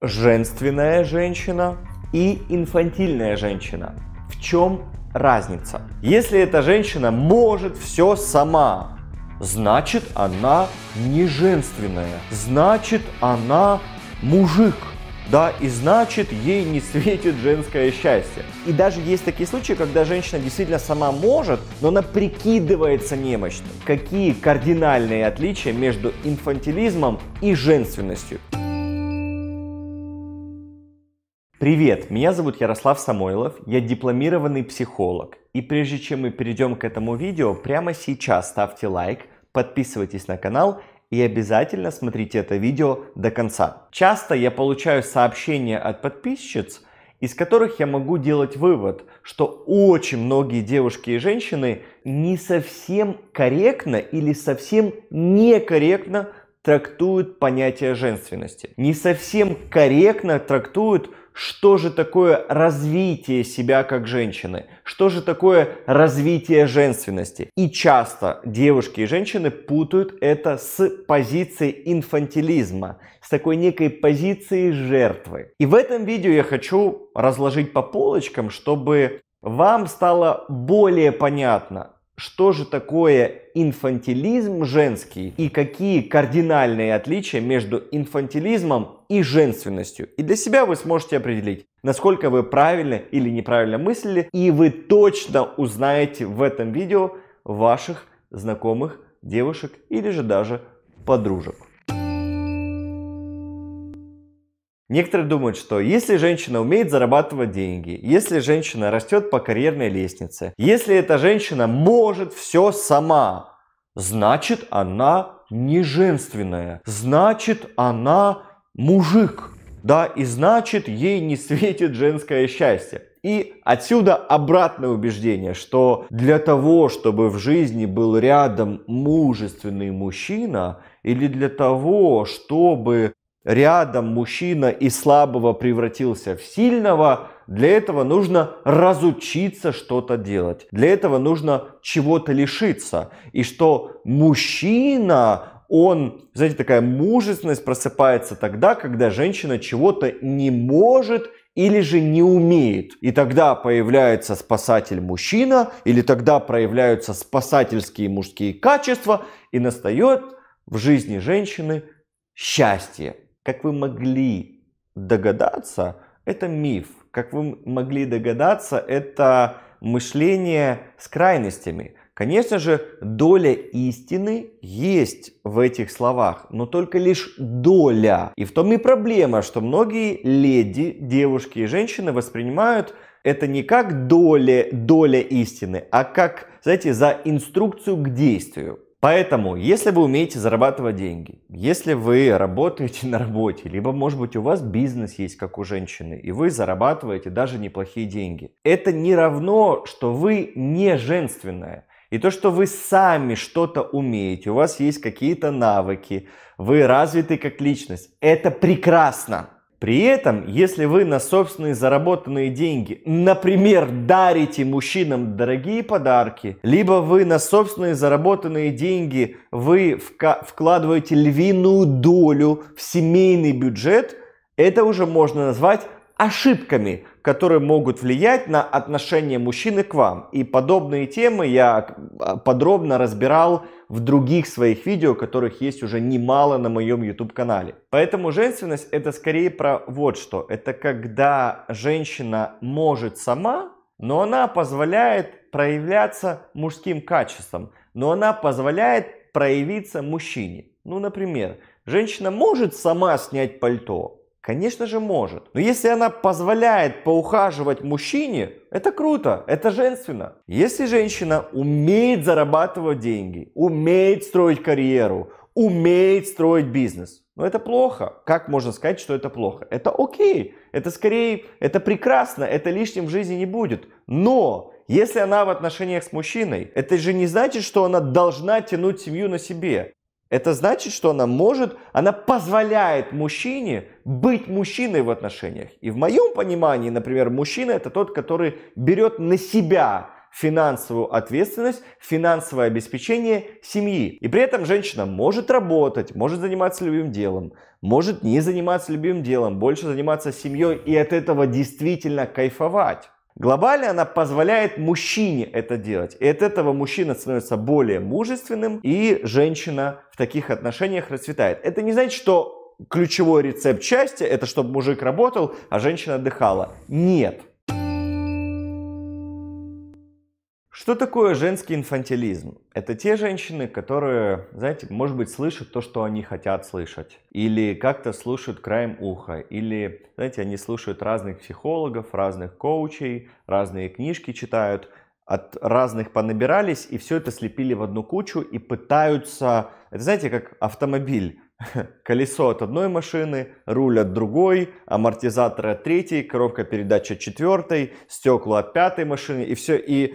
женственная женщина и инфантильная женщина. В чем разница? Если эта женщина может все сама, значит она не женственная, значит она мужик. Да, и значит, ей не светит женское счастье. И даже есть такие случаи, когда женщина действительно сама может, но она прикидывается немощной. Какие кардинальные отличия между инфантилизмом и женственностью? Привет, меня зовут Ярослав Самойлов, я дипломированный психолог. И прежде чем мы перейдем к этому видео, прямо сейчас ставьте лайк, подписывайтесь на канал и обязательно смотрите это видео до конца. Часто я получаю сообщения от подписчиц, из которых я могу делать вывод, что очень многие девушки и женщины не совсем корректно или совсем некорректно трактуют понятие женственности. Не совсем корректно трактуют что же такое развитие себя как женщины, что же такое развитие женственности. И часто девушки и женщины путают это с позицией инфантилизма, с такой некой позицией жертвы. И в этом видео я хочу разложить по полочкам, чтобы вам стало более понятно, что же такое инфантилизм женский и какие кардинальные отличия между инфантилизмом и женственностью? И для себя вы сможете определить, насколько вы правильно или неправильно мыслили, и вы точно узнаете в этом видео ваших знакомых девушек или же даже подружек. Некоторые думают, что если женщина умеет зарабатывать деньги, если женщина растет по карьерной лестнице, если эта женщина может все сама, значит она не женственная, значит она мужик, да, и значит ей не светит женское счастье. И отсюда обратное убеждение, что для того, чтобы в жизни был рядом мужественный мужчина, или для того, чтобы рядом мужчина из слабого превратился в сильного, для этого нужно разучиться что-то делать. Для этого нужно чего-то лишиться. И что мужчина, он, знаете, такая мужественность просыпается тогда, когда женщина чего-то не может или же не умеет. И тогда появляется спасатель-мужчина, или тогда проявляются спасательские мужские качества, и настает в жизни женщины счастье. Как вы могли догадаться, это миф. Как вы могли догадаться, это мышление с крайностями. Конечно же, доля истины есть в этих словах, но только лишь доля. И в том и проблема, что многие леди, девушки и женщины воспринимают это не как доля, доля истины, а как, знаете, за инструкцию к действию. Поэтому, если вы умеете зарабатывать деньги, если вы работаете на работе, либо, может быть, у вас бизнес есть, как у женщины, и вы зарабатываете даже неплохие деньги, это не равно, что вы не женственная. И то, что вы сами что-то умеете, у вас есть какие-то навыки, вы развиты как личность, это прекрасно. При этом, если вы на собственные заработанные деньги, например, дарите мужчинам дорогие подарки, либо вы на собственные заработанные деньги вы вкладываете львиную долю в семейный бюджет, это уже можно назвать ошибками, которые могут влиять на отношение мужчины к вам. И подобные темы я а, подробно разбирал в других своих видео, которых есть уже немало на моем YouTube-канале. Поэтому женственность это скорее про вот что. Это когда женщина может сама, но она позволяет проявляться мужским качеством, но она позволяет проявиться мужчине. Ну, например, женщина может сама снять пальто, Конечно же может. Но если она позволяет поухаживать мужчине, это круто, это женственно. Если женщина умеет зарабатывать деньги, умеет строить карьеру, умеет строить бизнес, но ну, это плохо. Как можно сказать, что это плохо? Это окей, это скорее, это прекрасно, это лишним в жизни не будет. Но если она в отношениях с мужчиной, это же не значит, что она должна тянуть семью на себе. Это значит, что она может, она позволяет мужчине быть мужчиной в отношениях. И в моем понимании, например, мужчина это тот, который берет на себя финансовую ответственность, финансовое обеспечение семьи. И при этом женщина может работать, может заниматься любимым делом, может не заниматься любимым делом, больше заниматься семьей и от этого действительно кайфовать. Глобально она позволяет мужчине это делать. И от этого мужчина становится более мужественным, и женщина в таких отношениях расцветает. Это не значит, что ключевой рецепт счастья – это чтобы мужик работал, а женщина отдыхала. Нет. Что такое женский инфантилизм? Это те женщины, которые, знаете, может быть, слышат то, что они хотят слышать. Или как-то слушают краем уха. Или, знаете, они слушают разных психологов, разных коучей, разные книжки читают. От разных понабирались и все это слепили в одну кучу и пытаются... Это, знаете, как автомобиль. Колесо от одной машины, руль от другой, амортизатор от третьей, коробка передач от четвертой, стекла от пятой машины и все. И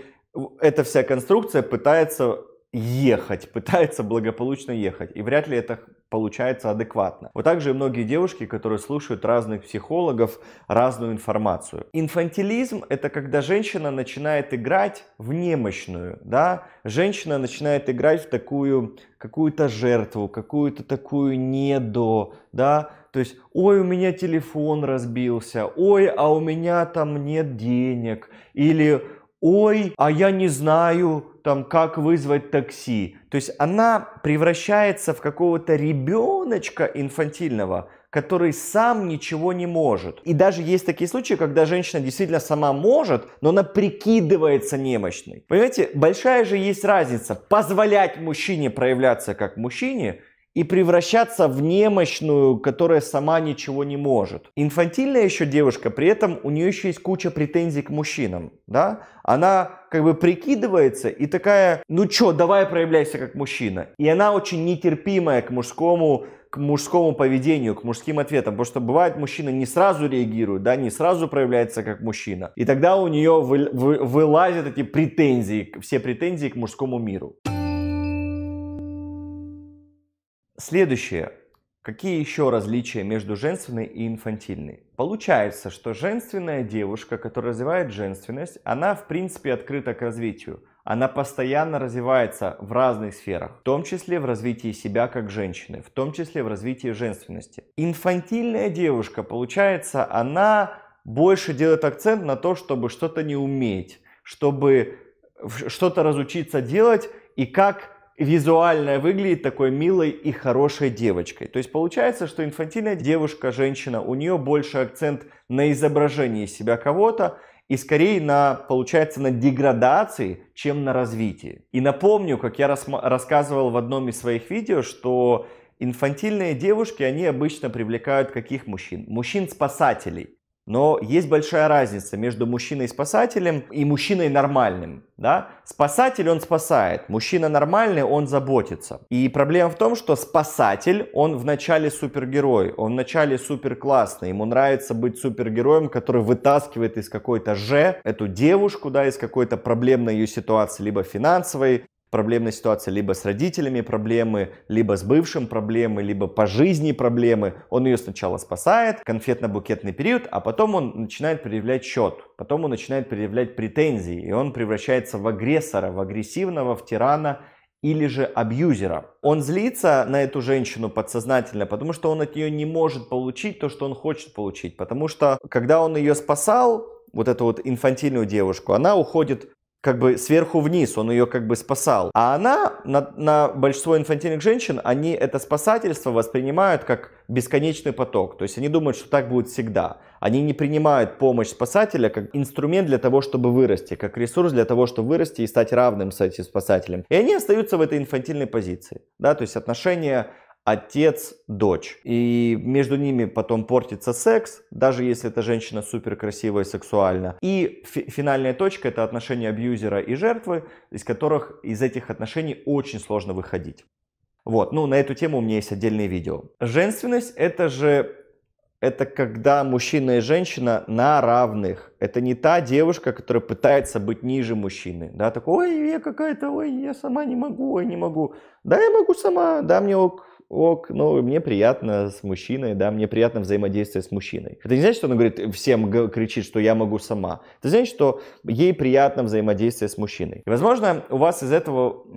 эта вся конструкция пытается ехать, пытается благополучно ехать. И вряд ли это получается адекватно. Вот также и многие девушки, которые слушают разных психологов, разную информацию. Инфантилизм – это когда женщина начинает играть в немощную, да? Женщина начинает играть в такую какую-то жертву, какую-то такую недо, да? То есть, ой, у меня телефон разбился, ой, а у меня там нет денег, или ой, а я не знаю, там, как вызвать такси. То есть она превращается в какого-то ребеночка инфантильного, который сам ничего не может. И даже есть такие случаи, когда женщина действительно сама может, но она прикидывается немощной. Понимаете, большая же есть разница позволять мужчине проявляться как мужчине – и превращаться в немощную, которая сама ничего не может. Инфантильная еще девушка, при этом у нее еще есть куча претензий к мужчинам, да? Она как бы прикидывается и такая, ну чё, давай проявляйся как мужчина. И она очень нетерпимая к мужскому к мужскому поведению, к мужским ответам. Потому что бывает, мужчина не сразу реагирует, да, не сразу проявляется как мужчина. И тогда у нее вы, вы, вылазят эти претензии, все претензии к мужскому миру. Следующее. Какие еще различия между женственной и инфантильной? Получается, что женственная девушка, которая развивает женственность, она в принципе открыта к развитию. Она постоянно развивается в разных сферах, в том числе в развитии себя как женщины, в том числе в развитии женственности. Инфантильная девушка, получается, она больше делает акцент на то, чтобы что-то не уметь, чтобы что-то разучиться делать и как визуально выглядит такой милой и хорошей девочкой. То есть получается, что инфантильная девушка, женщина, у нее больше акцент на изображении себя кого-то и скорее на, получается, на деградации, чем на развитии. И напомню, как я рас- рассказывал в одном из своих видео, что инфантильные девушки, они обычно привлекают каких мужчин? Мужчин-спасателей. Но есть большая разница между мужчиной-спасателем и мужчиной нормальным. Да? Спасатель, он спасает. Мужчина нормальный, он заботится. И проблема в том, что спасатель, он в начале супергерой. Он вначале супер классный. Ему нравится быть супергероем, который вытаскивает из какой-то же эту девушку, да, из какой-то проблемной ее ситуации, либо финансовой, проблемная ситуация либо с родителями проблемы, либо с бывшим проблемы, либо по жизни проблемы. Он ее сначала спасает, конфетно-букетный период, а потом он начинает предъявлять счет, потом он начинает предъявлять претензии, и он превращается в агрессора, в агрессивного, в тирана или же абьюзера. Он злится на эту женщину подсознательно, потому что он от нее не может получить то, что он хочет получить. Потому что, когда он ее спасал, вот эту вот инфантильную девушку, она уходит как бы сверху вниз, он ее как бы спасал. А она, на, на большинство инфантильных женщин, они это спасательство воспринимают как бесконечный поток. То есть они думают, что так будет всегда. Они не принимают помощь спасателя как инструмент для того, чтобы вырасти, как ресурс для того, чтобы вырасти и стать равным с этим спасателем. И они остаются в этой инфантильной позиции. Да? То есть отношения отец, дочь. И между ними потом портится секс, даже если эта женщина супер красивая и сексуальна. И фи- финальная точка это отношения абьюзера и жертвы, из которых из этих отношений очень сложно выходить. Вот, ну на эту тему у меня есть отдельное видео. Женственность это же это когда мужчина и женщина на равных. Это не та девушка, которая пытается быть ниже мужчины. Да, такой, ой, я какая-то, ой, я сама не могу, ой, не могу. Да, я могу сама, да, мне ок, ок, ну, мне приятно с мужчиной, да, мне приятно взаимодействие с мужчиной. Это не значит, что она говорит, всем кричит, что я могу сама. Это значит, что ей приятно взаимодействие с мужчиной. И, возможно, у вас из этого,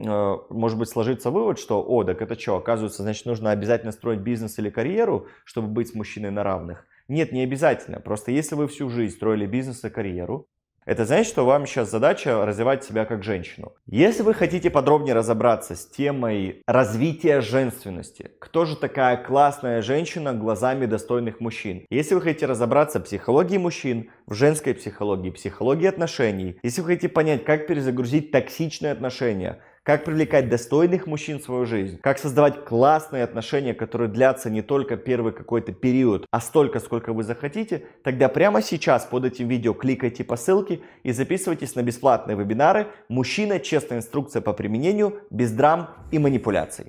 э, может быть, сложится вывод, что, о, так это что, оказывается, значит, нужно обязательно строить бизнес или карьеру, чтобы быть с мужчиной на равных. Нет, не обязательно. Просто если вы всю жизнь строили бизнес и карьеру, это значит, что вам сейчас задача развивать себя как женщину. Если вы хотите подробнее разобраться с темой развития женственности, кто же такая классная женщина глазами достойных мужчин? Если вы хотите разобраться в психологии мужчин, в женской психологии, психологии отношений, если вы хотите понять, как перезагрузить токсичные отношения – как привлекать достойных мужчин в свою жизнь, как создавать классные отношения, которые длятся не только первый какой-то период, а столько, сколько вы захотите, тогда прямо сейчас под этим видео кликайте по ссылке и записывайтесь на бесплатные вебинары «Мужчина. Честная инструкция по применению, без драм и манипуляций».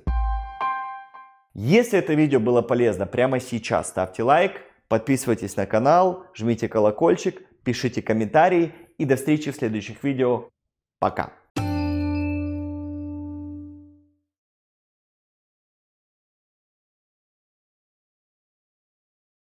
Если это видео было полезно, прямо сейчас ставьте лайк, подписывайтесь на канал, жмите колокольчик, пишите комментарии и до встречи в следующих видео. Пока!